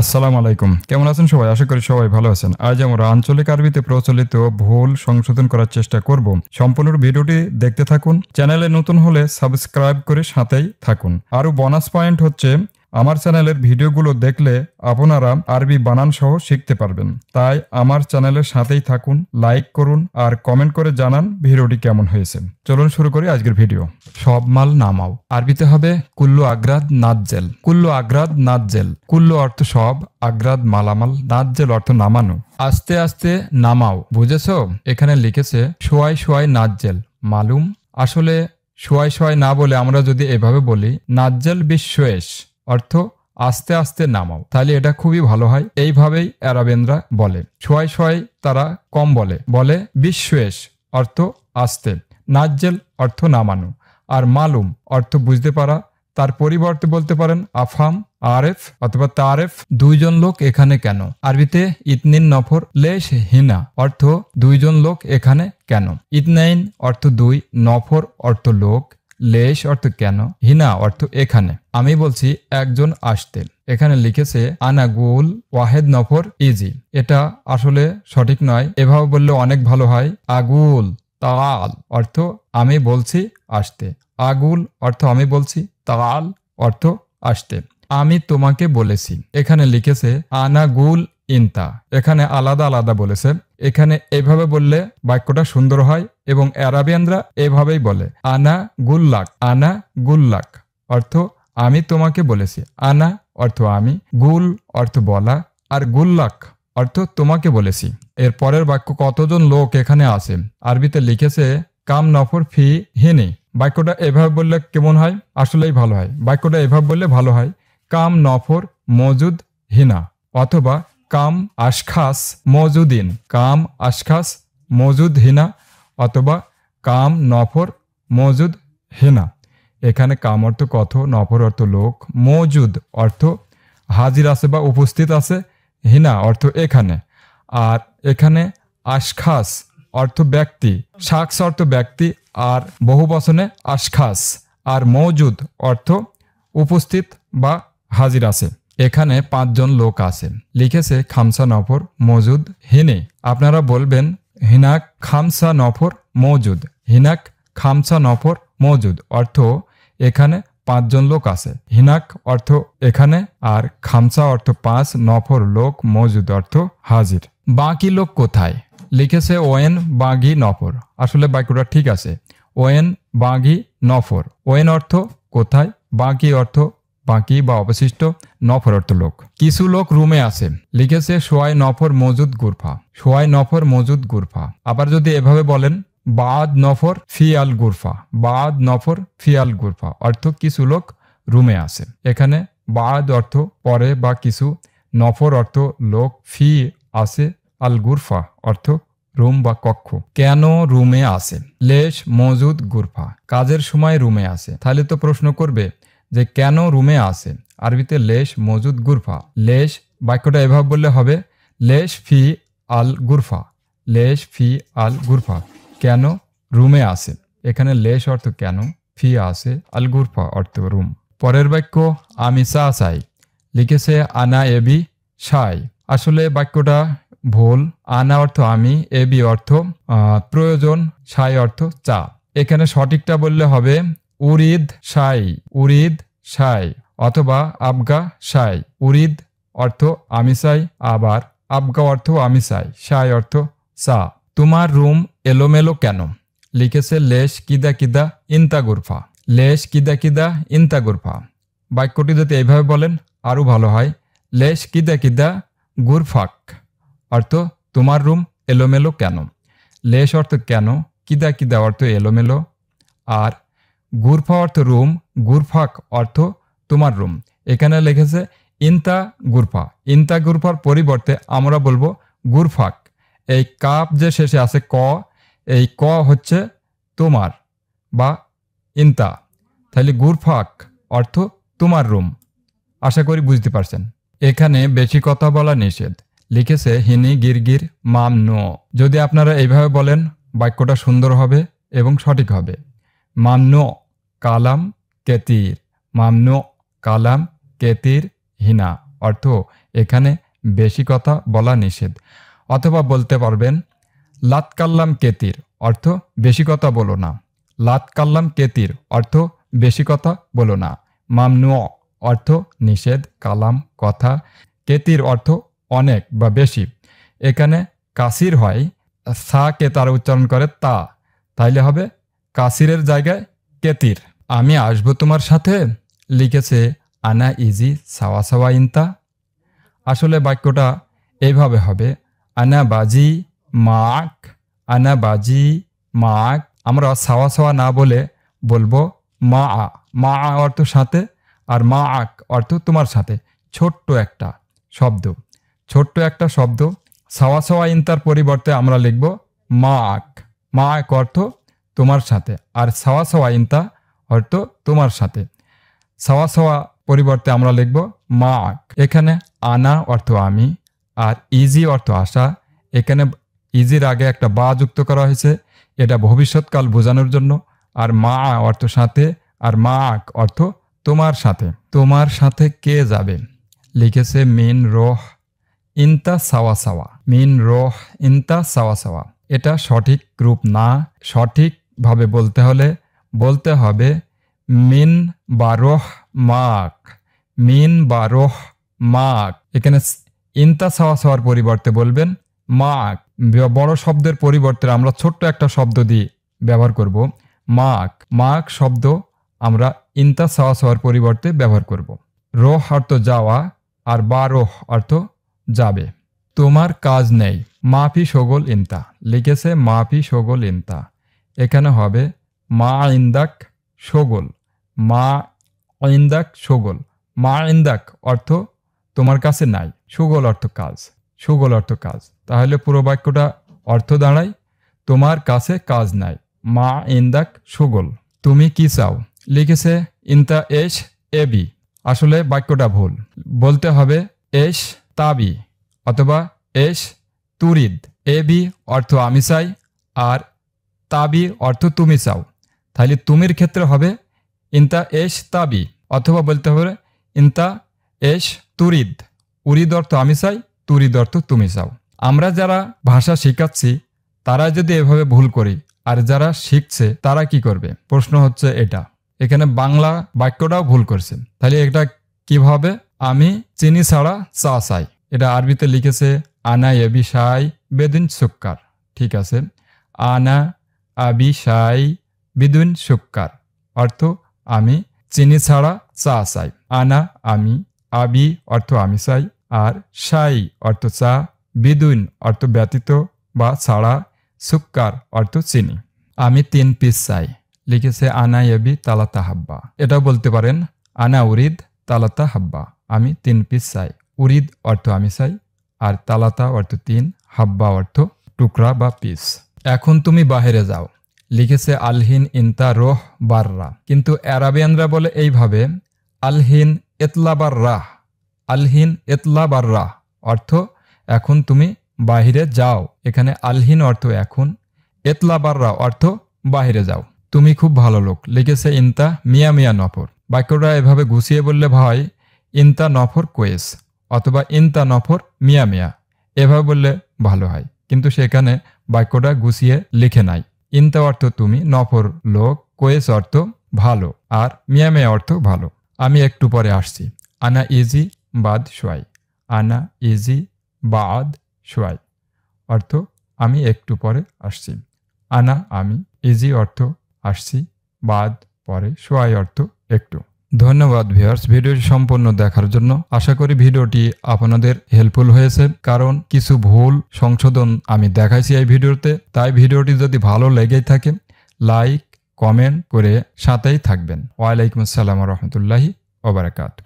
আসসালামু আলাইকুম কেমন আছেন সবাই আশা করি সবাই ভালো আছেন আজ আমরা আঞ্চলিক আরবিতে প্রচলিত ভুল সংশোধন করার চেষ্টা করব সম্পূর্ণ ভিডিওটি দেখতে থাকুন চ্যানেলে নতুন হলে সাবস্ক্রাইব করে সাথেই থাকুন আরও বোনাস পয়েন্ট হচ্ছে আমার চ্যানেলের ভিডিওগুলো দেখলে আপনারা আরবি বানান সহ শিখতে পারবেন তাই আমার চ্যানেলের সাথেই থাকুন লাইক করুন আর কমেন্ট করে জানান ভিডিওটি কেমন হয়েছে চলুন শুরু করি আজকের ভিডিও সব মাল নামাও আরবিতে হবে কুল্লু আগ্রাদ নাজ্জেল কুল্লু আগ্রাদ নাজ্জেল কুল্লু অর্থ সব আগ্রাদ মালামাল নাজ্জেল অর্থ নামানো আস্তে আস্তে নামাও বুঝেছ এখানে লিখেছে শোয়াই শোয়াই নাজ্জেল মালুম আসলে শোয়াই শোয়াই না বলে আমরা যদি এভাবে বলি নাজ্জেল বিশ্বেশ অর্থ আস্তে আস্তে নামাও তাহলে এটা খুবই ভালো হয় এইভাবেই অ্যারাবেনরা বলে শোয়াই শোয়াই তারা কম বলে বলে বিশ্বেশ অর্থ আস্তে নাজ্জেল অর্থ নামানো আর মালুম অর্থ বুঝতে পারা তার পরিবর্তে বলতে পারেন আফাম আরেফ অথবা তারেফ দুইজন লোক এখানে কেন আরবিতে ইতনিন নফর লেশ হিনা অর্থ দুইজন লোক এখানে কেন ইতনাইন অর্থ দুই নফর অর্থ লোক লেশ অর্থ কেন হিনা অর্থ এখানে আমি বলছি একজন আসতেন এখানে লিখেছে আনাগুল ওয়াহেদ নফর ইজি এটা আসলে সঠিক নয় এভাবে বললে অনেক ভালো হয় আগুল তাল অর্থ আমি বলছি আসতে আগুল অর্থ আমি বলছি তাল অর্থ আসতে আমি তোমাকে বলেছি এখানে লিখেছে আনাগুল ইনতা এখানে আলাদা আলাদা বলেছে এখানে এভাবে বললে বাক্যটা সুন্দর হয় এবং অ্যারাবিয়ানরা এভাবেই বলে আনা গুল্লাক আনা গুল্লাক অর্থ আমি তোমাকে বলেছি আনা অর্থ আমি গুল অর্থ বলা আর গুল্লাক অর্থ তোমাকে বলেছি এর পরের বাক্য কতজন লোক এখানে আছে আরবিতে লিখেছে কাম নফর ফি হিনি বাক্যটা এভাবে বললে কেমন হয় আসলেই ভালো হয় বাক্যটা এভাবে বললে ভালো হয় কাম নফর মজুদ হিনা অথবা কাম আশখাস মজুদিন কাম আশখাস মজুদ হিনা অথবা কাম নফর মজুদ হিনা এখানে কাম অর্থ কথ নফর অর্থ লোক মজুদ অর্থ হাজির আছে বা উপস্থিত আছে হিনা অর্থ এখানে আর এখানে আশখাস অর্থ ব্যক্তি শাকস অর্থ ব্যক্তি আর বহু বচনে আশখাস আর মজুদ অর্থ উপস্থিত বা হাজির আছে এখানে পাঁচজন লোক আছেন লিখেছে খামসা নফর মজুদ হিনে আপনারা বলবেন হিনাক খামসা নফর মজুদ হিনাক খামসা নফর মজুদ অর্থ এখানে পাঁচজন লোক আছে হিনাক অর্থ এখানে আর খামসা অর্থ পাঁচ নফর লোক মজুদ অর্থ হাজির বাকি লোক কোথায় লিখেছে ওয়েন বাঘি নফর আসলে বাক্যটা ঠিক আছে ওয়েন বাঘি নফর ওয়েন অর্থ কোথায় বাঘি অর্থ বাকি বা অবশিষ্ট অর্থ লোক কিছু লোক রুমে আছে লিখেছে সোয়াই নফর মজুদ গুরফা সোয়াই নফর মজুদ গুরফা আবার যদি এভাবে বলেন বাদ নফর ফিয়াল গুরফা বাদ নফর ফিয়াল গুরফা অর্থ কিছু লোক রুমে আছে এখানে বাদ অর্থ পরে বা কিছু নফর অর্থ লোক ফি আছে আল গুরফা অর্থ রুম বা কক্ষ কেন রুমে আসে লেশ মজুদ গুরফা কাজের সময় রুমে আছে তাহলে তো প্রশ্ন করবে যে কেন রুমে আসে আরবিতে লেশ মজুদ গুরফা লেশ বাক্যটা এভাবে বললে হবে লেশ ফি আল গুরফা লেশ ফি আল গুরফা কেন রুমে আসে এখানে লেশ অর্থ কেন ফি আসে আল গুরফা অর্থ রুম পরের বাক্য আমি চা চাই লিখেছে আনা এবি সাই আসলে বাক্যটা ভুল আনা অর্থ আমি এবি অর্থ প্রয়োজন সাই অর্থ চা এখানে সঠিকটা বললে হবে উরিদ সাই উরিদ সাই অথবা আবগা সাই উরিদ অর্থ আমি সাই আবার আবগা অর্থ আমি সাই সাই অর্থ সা তোমার রুম এলোমেলো কেন লিখেছে লেশ কিদা কিদা ইনতা গুরফা লেশ কিদা কিদা ইন্তা গুরফা বাক্যটি যদি এইভাবে বলেন আরও ভালো হয় লেশ কিদা কিদা গুরফাক অর্থ তোমার রুম এলোমেলো কেন লেশ অর্থ কেন কিদা কিদা অর্থ এলোমেলো আর গুরফা অর্থ রুম গুরফাক অর্থ তোমার রুম এখানে লিখেছে ইনতা গুরফা ইনতা গুরফার পরিবর্তে আমরা বলবো গুরফাক এই কাপ যে শেষে আছে ক এই ক হচ্ছে তোমার বা ইনতা তাহলে গুরফাক অর্থ তোমার রুম আশা করি বুঝতে পারছেন এখানে বেশি কথা বলা নিষেধ লিখেছে হিনি গিরগির মাম নো যদি আপনারা এইভাবে বলেন বাক্যটা সুন্দর হবে এবং সঠিক হবে মাম নো কালাম কেতির মামনু কালাম কেতির হিনা অর্থ এখানে বেশি কথা বলা নিষেধ অথবা বলতে পারবেন লাত কাল্লাম কেতির অর্থ বেশি কথা বলো না লাত কাল্লাম কেতির অর্থ বেশি কথা বলো না মামনু অর্থ নিষেধ কালাম কথা কেতির অর্থ অনেক বা বেশি এখানে কাসির হয় সা কে তারা উচ্চারণ করে তা তাইলে হবে কাসিরের জায়গায় কেতির আমি আসবো তোমার সাথে লিখেছে আনা ইজি সাওয়া সাওয়া ইন্তা আসলে বাক্যটা এইভাবে হবে আনা বাজি মাক আনা বাজি মাক আমরা সাওয়া সাওয়া না বলে বলবো মা আ মা আ অর্থ সাথে আর মা আক অর্থ তোমার সাথে ছোট্ট একটা শব্দ ছোট্ট একটা শব্দ সাওয়া সাওয়া ইন্তার পরিবর্তে আমরা লিখব মা আক মা এক অর্থ তোমার সাথে আর সাওয়া সাওয়া ইন্তা অর্থ তোমার সাথে সাওয়া সাওয়া পরিবর্তে আমরা লিখব মা এখানে আনা অর্থ আমি আর ইজি অর্থ আসা এখানে ইজির আগে একটা বা যুক্ত করা হয়েছে এটা ভবিষ্যৎকাল বোঝানোর জন্য আর মা অর্থ সাথে আর মা অর্থ তোমার সাথে তোমার সাথে কে যাবে লিখেছে মিন রোহ ইনতা সাওয়া সাওয়া মিন রোহ ইনতা সাওয়া সাওয়া এটা সঠিক রূপ না সঠিক ভাবে বলতে হলে বলতে হবে মিন বারোহ মাক মিন বারোহ মাক এখানে ইনতা সাওয়া সাওয়ার পরিবর্তে বলবেন মাক বড় শব্দের পরিবর্তে আমরা ছোট্ট একটা শব্দ দিয়ে ব্যবহার করব মাক মাক শব্দ আমরা ইনতা সাওয়া সাওয়ার পরিবর্তে ব্যবহার করব রোহ অর্থ যাওয়া আর বারোহ অর্থ যাবে তোমার কাজ নেই মাফি সগোল ইনতা লিখেছে মাফি সগোল ইনতা এখানে হবে মা ইন্দাক সগোল মা ইন্দাক সগোল মা ইন্দাক অর্থ তোমার কাছে নাই সুগোল অর্থ কাজ সুগোল অর্থ কাজ তাহলে পুরো বাক্যটা অর্থ দাঁড়ায় তোমার কাছে কাজ নাই মা ইন্দাক সুগোল তুমি কি চাও লিখেছে ইন্তা এস এবি আসলে বাক্যটা ভুল বলতে হবে এস তাবি অথবা এস তুরিদ এবি অর্থ আমি চাই আর তাবি অর্থ তুমি চাও তাহলে তুমির ক্ষেত্রে হবে ইন্তা এশ তাবি অথবা বলতে হবে ইন্তা এশ তুরিদ উরিদ অর্থ আমি চাই তুরিদ অর্থ তুমি চাও আমরা যারা ভাষা শেখাচ্ছি তারা যদি এভাবে ভুল করি আর যারা শিখছে তারা কি করবে প্রশ্ন হচ্ছে এটা এখানে বাংলা বাক্যটাও ভুল করছে তাহলে এটা কিভাবে আমি চিনি ছাড়া চা চাই এটা আরবিতে লিখেছে আনা এবি সাই বেদিন সুক্কার ঠিক আছে আনা আবি সাই বিদুন সুকার অর্থ আমি চিনি ছাড়া চা চাই আনা আমি আবি অর্থ আমি চাই আর সাই অর্থ চা বিদুন অর্থ ব্যতীত বা ছাড়া সুকার অর্থ চিনি আমি তিন পিস চাই লিখেছে আনা এবি তালাতা হাব্বা এটা বলতে পারেন আনা উরিদ তালাতা হাব্বা আমি তিন পিস চাই উরিদ অর্থ আমি চাই আর তালাতা অর্থ তিন হাব্বা অর্থ টুকরা বা পিস এখন তুমি বাহিরে যাও লিখেছে আলহিন ইনতা রোহ বাররা কিন্তু অ্যারাবিয়ানরা বলে এইভাবে আলহিন এতলাবার রাহ আলহিন এতলাবার রাহ অর্থ এখন তুমি বাহিরে যাও এখানে আলহিন অর্থ এখন রাহ অর্থ বাহিরে যাও তুমি খুব ভালো লোক লিখেছে ইনতা মিয়া মিয়া নফর বাক্যটা এভাবে গুছিয়ে বললে ভাই ইনতা নফর কোয়েস অথবা ইনতা নফর মিয়া মিয়া এভাবে বললে ভালো হয় কিন্তু সেখানে বাক্যটা গুছিয়ে লিখে নাই ইন্তে অর্থ তুমি নফর লোক কোয়েস অর্থ ভালো আর মিয়ামে অর্থ ভালো আমি একটু পরে আসছি আনা ইজি বাদ সোয়াই আনা ইজি বাদ সোয়াই অর্থ আমি একটু পরে আসছি আনা আমি ইজি অর্থ আসছি বাদ পরে সোয়াই অর্থ একটু ধন্যবাদ ভিউয়ার্স ভিডিওটি সম্পূর্ণ দেখার জন্য আশা করি ভিডিওটি আপনাদের হেল্পফুল হয়েছে কারণ কিছু ভুল সংশোধন আমি দেখাইছি এই ভিডিওতে তাই ভিডিওটি যদি ভালো লেগেই থাকে লাইক কমেন্ট করে সাথেই থাকবেন ওয়ালাইকুম আসসালাম রহমতুল্লাহি ওবরাকাত